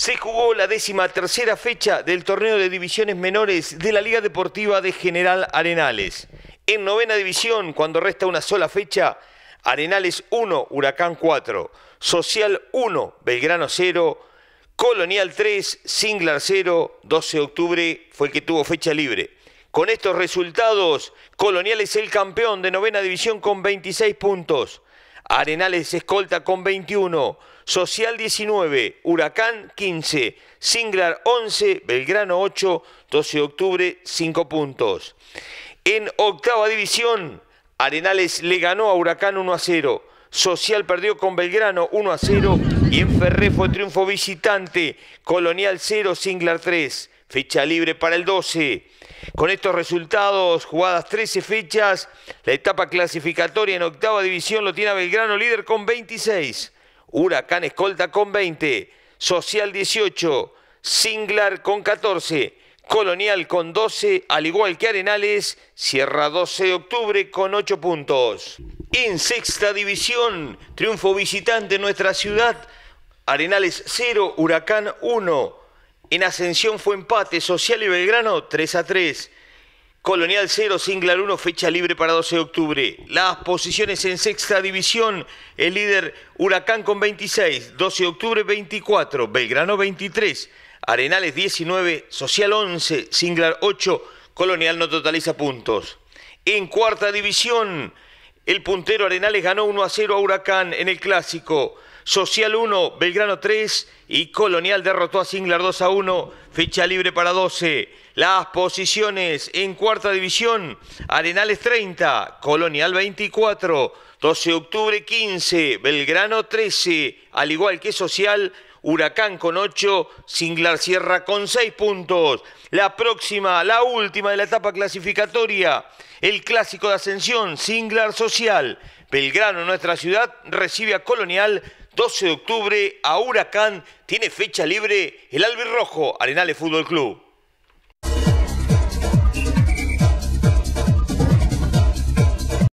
Se jugó la décima tercera fecha del torneo de divisiones menores de la Liga Deportiva de General Arenales. En novena división, cuando resta una sola fecha, Arenales 1, Huracán 4, Social 1, Belgrano 0, Colonial 3, Singlar 0, 12 de octubre fue el que tuvo fecha libre. Con estos resultados, Colonial es el campeón de novena división con 26 puntos. Arenales escolta con 21, Social 19, Huracán 15, Singlar 11, Belgrano 8, 12 de octubre 5 puntos. En octava división, Arenales le ganó a Huracán 1 a 0. Social perdió con Belgrano 1 a 0 y en Ferré fue triunfo visitante, Colonial 0, Singlar 3. Fecha libre para el 12. Con estos resultados, jugadas 13 fechas, la etapa clasificatoria en octava división lo tiene Belgrano líder con 26. Huracán escolta con 20. Social 18. Singlar con 14. Colonial con 12, al igual que Arenales, cierra 12 de octubre con 8 puntos. En sexta división, triunfo visitante en nuestra ciudad, Arenales 0, Huracán 1. En Ascensión fue empate, Social y Belgrano 3 a 3. Colonial 0, Singlar 1, fecha libre para 12 de octubre. Las posiciones en sexta división, el líder Huracán con 26, 12 de octubre 24, Belgrano 23, Arenales 19, Social 11, Singlar 8, Colonial no totaliza puntos. En cuarta división, el puntero Arenales ganó 1 a 0 a Huracán en el clásico. Social 1, Belgrano 3 y Colonial derrotó a Singlar 2 a 1, fecha libre para 12. Las posiciones en cuarta división, Arenales 30, Colonial 24, 12 de octubre 15, Belgrano 13, al igual que Social Huracán con 8, Singlar Sierra con 6 puntos. La próxima, la última de la etapa clasificatoria, el clásico de ascensión, Singlar Social. Belgrano, nuestra ciudad, recibe a Colonial 12 de octubre a Huracán. Tiene fecha libre el Albirrojo, Arenales Fútbol Club.